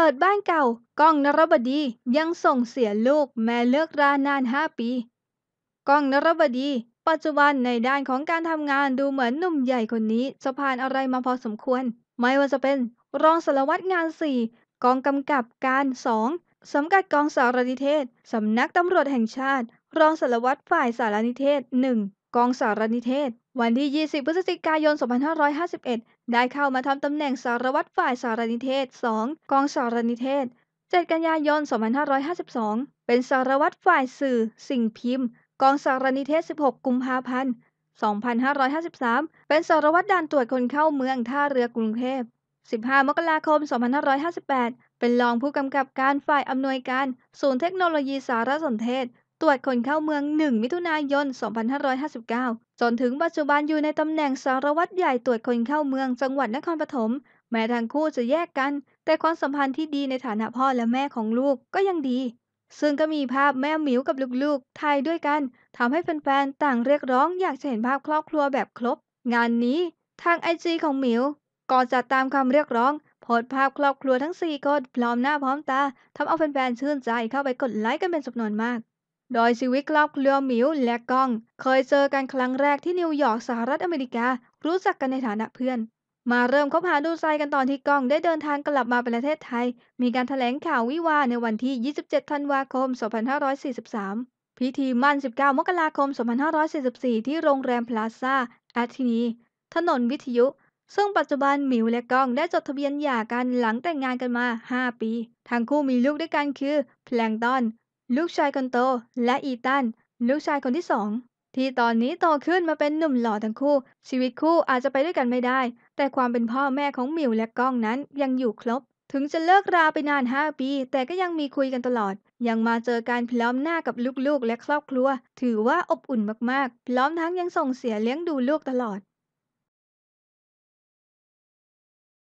เปิดบ้านเก่า ก้องนรบดียังส่งเสียลูกแม่เลิกรานาน 5 ปีก้องนรบดี ปัจจุบันในด้านของการทำงานดูเหมือนหนุ่มใหญ่คนนี้จะผ่านอะไรมาพอสมควร ไม่ว่าจะเป็น รองสารวัตรงาน 4 กองกำกับการ 2สำกัดกองสารนิเทศสำนักตำรวจแห่งชาติ รองสารวัตรฝ่ายสารนิเทศ 1 กองสารนิเทศวันที่ 20 พฤศจิกายน 2551 ได้เข้ามาทำตำแหน่งสารวัตรฝ่ายสารนิเทศ 2 กองสารนิเทศ 7 กันยายน 2552 เป็นสารวัตรฝ่ายสื่อ สิ่งพิมพ์ กองสารนิเทศ 16 กุมภาพันธ์ 2553 เป็นสารวัตรด่านตรวจคนเข้าเมืองท่าเรือกรุงเทพ 15 มกราคม 2558 เป็นรองผู้กำกับการฝ่ายอำนวยการ ศูนย์เทคโนโลยีสารสนเทศตรวจคนเข้าเมือง 1 มิถุนายน 2559 จนถึงปัจจุบันอยู่ในตำแหน่งสารวัตรใหญ่ตรวจคนเข้าเมืองจังหวัดนครปฐม แม้ทั้งคู่จะแยกกัน แต่ความสัมพันธ์ที่ดีในฐานะพ่อและแม่ของลูกก็ยังดี ซึ่งก็มีภาพแม่หมิวกับลูกๆ ถ่ายด้วยกัน ทำให้แฟนๆ ต่างเรียกร้องอยากจะเห็นภาพครอบครัวแบบครบ งานนี้ ทางไอจีของหมิวก็จะตามคำเรียกร้องโพสภาพครอบครัวทั้ง4คนพร้อมหน้าพร้อมตาทำเอาแฟนๆ ชื่นใจเข้าไปกดไลค์กันเป็นจำนวนมากโดยชีวิตครอบครัวมิว และก้อง เคยเจอกันครั้งแรกที่นิวยอร์ก สหรัฐอเมริกา รู้จักกันในฐานะเพื่อน มาเริ่มคบหาดูใจกันตอนที่ก้องได้เดินทางกลับมาประเทศไทย มีการถแถลงข่าววิวาในวันที่ 27 ธันวาคม 2543 พิธีมั่น 19 มกราคม 2544 ที่โรงแรมพลาซ่าแอทินี ถนนวิทยุ ซึ่งปัจจุบันหมิวและก้องได้จดทะเบียนหย่ากันหลังแต่งงานกันมา 5 ปีทั้งคู่มีลูกด้วยกันคือ แพลงตอนลูกชายคนโตและอีตัน ลูกชายคนที่สองที่ตอนนี้โตขึ้นมาเป็นหนุ่มหล่อทั้งคู่ ชีวิตคู่อาจจะไปด้วยกันไม่ได้ แต่ความเป็นพ่อแม่ของมิวและก้องนั้นยังอยู่ครบ ถึงจะเลิกราไปนาน 5 ปีแต่ก็ยังมีคุยกันตลอด ยังมาเจอการพร้อมหน้ากับลูกๆและครอบครัว ถือว่าอบอุ่นมากๆพร้อมทั้งยังส่งเสียเลี้ยงดูลูกตลอด